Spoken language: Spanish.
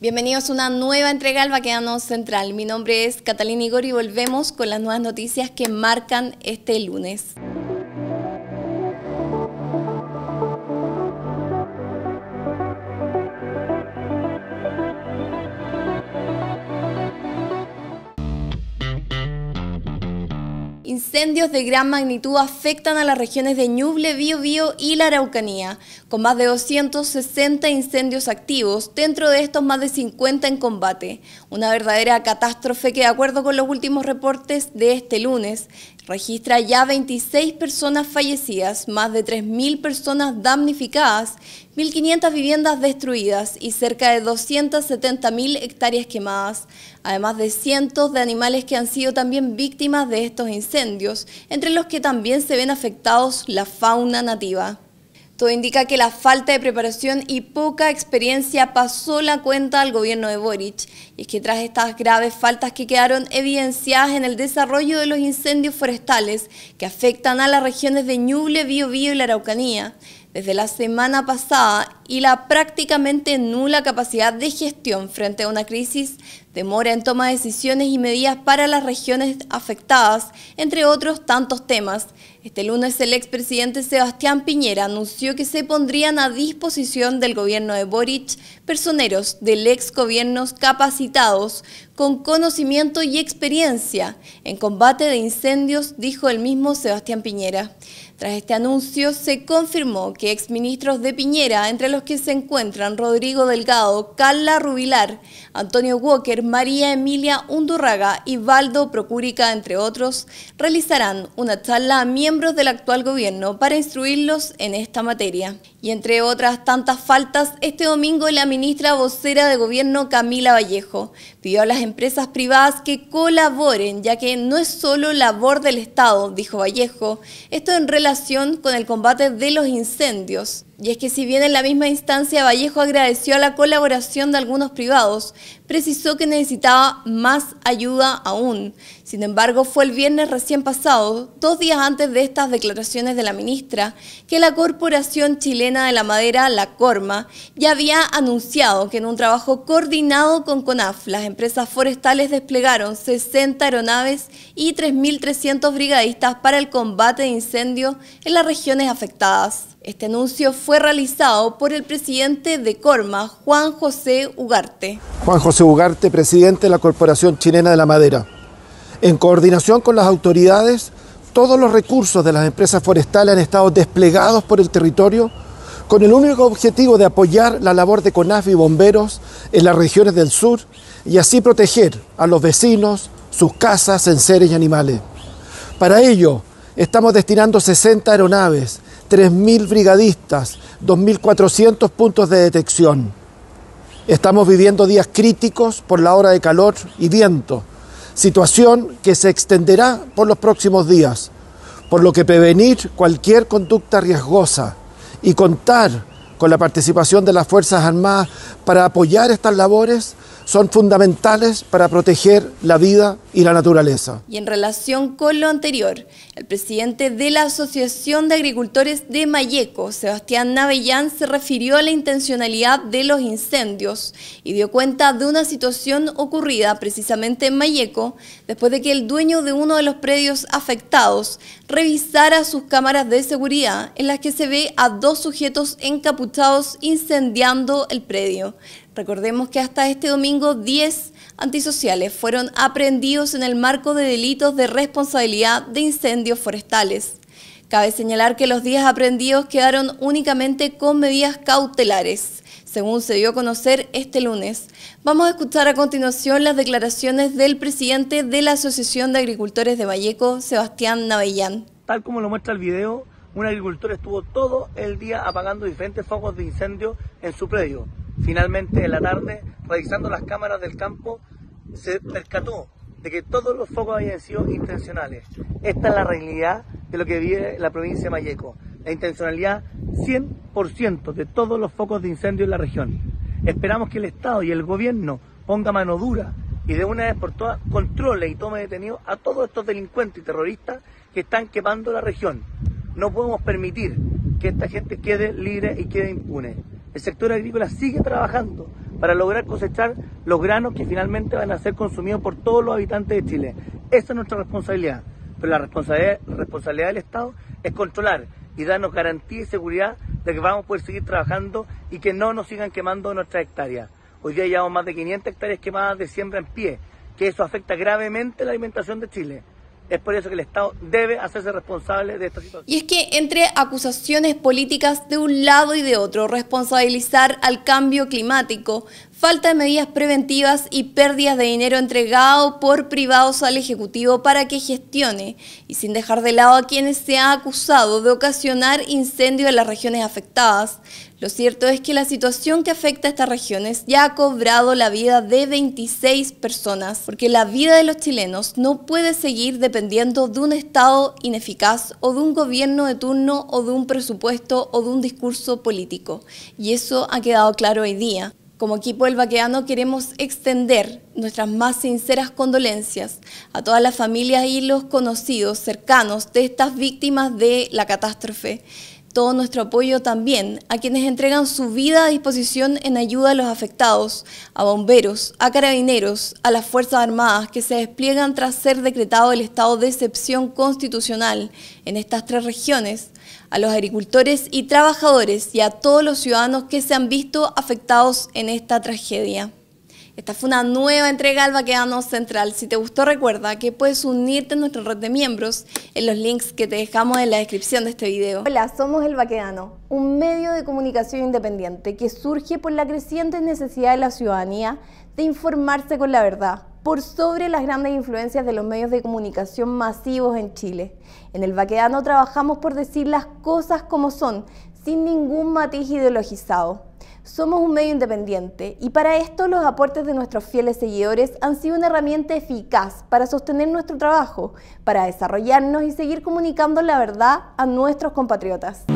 Bienvenidos a una nueva entrega al Baqueano Central. Mi nombre es Catalina Igor y volvemos con las nuevas noticias que marcan este lunes. incendios de gran magnitud afectan a las regiones de Ñuble, Biobío y la Araucanía, con más de 260 incendios activos, dentro de estos más de 50 en combate. Una verdadera catástrofe que, de acuerdo con los últimos reportes de este lunes, registra ya 26 personas fallecidas, más de 3.000 personas damnificadas, 1.500 viviendas destruidas y cerca de 270.000 hectáreas quemadas, además de cientos de animales que han sido también víctimas de estos incendios, entre los que también se ven afectados la fauna nativa. Todo indica que la falta de preparación y poca experiencia pasó la cuenta al gobierno de Boric. Y es que tras estas graves faltas que quedaron evidenciadas en el desarrollo de los incendios forestales que afectan a las regiones de Ñuble, Biobío y la Araucanía, desde la semana pasada y la prácticamente nula capacidad de gestión frente a una crisis, demora en toma de decisiones y medidas para las regiones afectadas, entre otros tantos temas. Este lunes el expresidente Sebastián Piñera anunció que se pondrían a disposición del gobierno de Boric personeros del ex gobierno capacitados con conocimiento y experiencia en combate de incendios, dijo el mismo Sebastián Piñera. Tras este anuncio se confirmó que exministros de Piñera, entre los que se encuentran Rodrigo Delgado, Carla Rubilar, Antonio Walker, María Emilia Undurraga y Valdo Procúrica, entre otros, realizarán una charla a miembros del actual gobierno para instruirlos en esta materia. Y entre otras tantas faltas, este domingo la ministra vocera de gobierno Camila Vallejo pidió a las empresas privadas que colaboren, ya que no es solo labor del Estado, dijo Vallejo, esto en relación con el combate de los incendios. Y es que si bien en la misma instancia Vallejo agradeció a la colaboración de algunos privados, precisó que necesitaba más ayuda aún. Sin embargo, fue el viernes recién pasado, dos días antes de estas declaraciones de la ministra, que la Corporación Chilena de la Madera, la Corma, ya había anunciado que en un trabajo coordinado con CONAF, las empresas forestales desplegaron 60 aeronaves y 3.300 brigadistas para el combate de incendios en las regiones afectadas. Este anuncio fue realizado por el presidente de Corma, Juan José Ugarte. Juan José Ugarte, presidente de la Corporación Chilena de la Madera. En coordinación con las autoridades, todos los recursos de las empresas forestales han estado desplegados por el territorio con el único objetivo de apoyar la labor de CONAF y bomberos en las regiones del sur y así proteger a los vecinos, sus casas, en seres y animales. Para ello, estamos destinando 60 aeronaves 3.000 brigadistas, 2.400 puntos de detección. Estamos viviendo días críticos por la hora de calor y viento, situación que se extenderá por los próximos días, por lo que prevenir cualquier conducta riesgosa y contar con la participación de las Fuerzas Armadas para apoyar estas labores son fundamentales para proteger la vida y la naturaleza. Y en relación con lo anterior, el presidente de la Asociación de Agricultores de Mayeco, Sebastián Navellán, se refirió a la intencionalidad de los incendios y dio cuenta de una situación ocurrida precisamente en Mayeco después de que el dueño de uno de los predios afectados revisara sus cámaras de seguridad en las que se ve a dos sujetos encapuchados incendiando el predio. Recordemos que hasta este domingo 10 antisociales fueron aprehendidos en el marco de delitos de responsabilidad de incendios forestales. Cabe señalar que los 10 aprehendidos quedaron únicamente con medidas cautelares, según se dio a conocer este lunes. Vamos a escuchar a continuación las declaraciones del presidente de la Asociación de Agricultores de Valleco, Sebastián Navellán. Tal como lo muestra el video, un agricultor estuvo todo el día apagando diferentes focos de incendio en su predio. Finalmente, en la tarde, revisando las cámaras del campo, se percató de que todos los focos habían sido intencionales. Esta es la realidad de lo que vive la provincia de Mayeco. La intencionalidad 100% de todos los focos de incendio en la región. Esperamos que el Estado y el gobierno ponga mano dura y de una vez por todas controle y tome detenido a todos estos delincuentes y terroristas que están quemando la región. No podemos permitir que esta gente quede libre y quede impune. El sector agrícola sigue trabajando para lograr cosechar los granos que finalmente van a ser consumidos por todos los habitantes de Chile. Esa es nuestra responsabilidad. Pero la responsabilidad, del Estado es controlar y darnos garantía y seguridad de que vamos a poder seguir trabajando y que no nos sigan quemando nuestras hectáreas. Hoy día llevamos más de 500 hectáreas quemadas de siembra en pie, que eso afecta gravemente la alimentación de Chile. Es por eso que el Estado debe hacerse responsable de esta situación. Y es que entre acusaciones políticas de un lado y de otro, responsabilizar al cambio climático, falta de medidas preventivas y pérdidas de dinero entregado por privados al Ejecutivo para que gestione, y sin dejar de lado a quienes se ha acusado de ocasionar incendios en las regiones afectadas. Lo cierto es que la situación que afecta a estas regiones ya ha cobrado la vida de 26 personas, porque la vida de los chilenos no puede seguir dependiendo de un Estado ineficaz o de un gobierno de turno o de un presupuesto o de un discurso político. Y eso ha quedado claro hoy día. Como equipo del Baqueano queremos extender nuestras más sinceras condolencias a todas las familias y los conocidos cercanos de estas víctimas de la catástrofe todo nuestro apoyo también a quienes entregan su vida a disposición en ayuda a los afectados, a bomberos, a carabineros, a las Fuerzas Armadas que se despliegan tras ser decretado el estado de excepción constitucional en estas tres regiones, a los agricultores y trabajadores y a todos los ciudadanos que se han visto afectados en esta tragedia. Esta fue una nueva entrega al Baquedano Central. Si te gustó, recuerda que puedes unirte a nuestra red de miembros en los links que te dejamos en la descripción de este video. Hola, somos El Vaquedano, un medio de comunicación independiente que surge por la creciente necesidad de la ciudadanía de informarse con la verdad, por sobre las grandes influencias de los medios de comunicación masivos en Chile. En El Vaquedano trabajamos por decir las cosas como son, sin ningún matiz ideologizado. Somos un medio independiente y para esto los aportes de nuestros fieles seguidores han sido una herramienta eficaz para sostener nuestro trabajo, para desarrollarnos y seguir comunicando la verdad a nuestros compatriotas.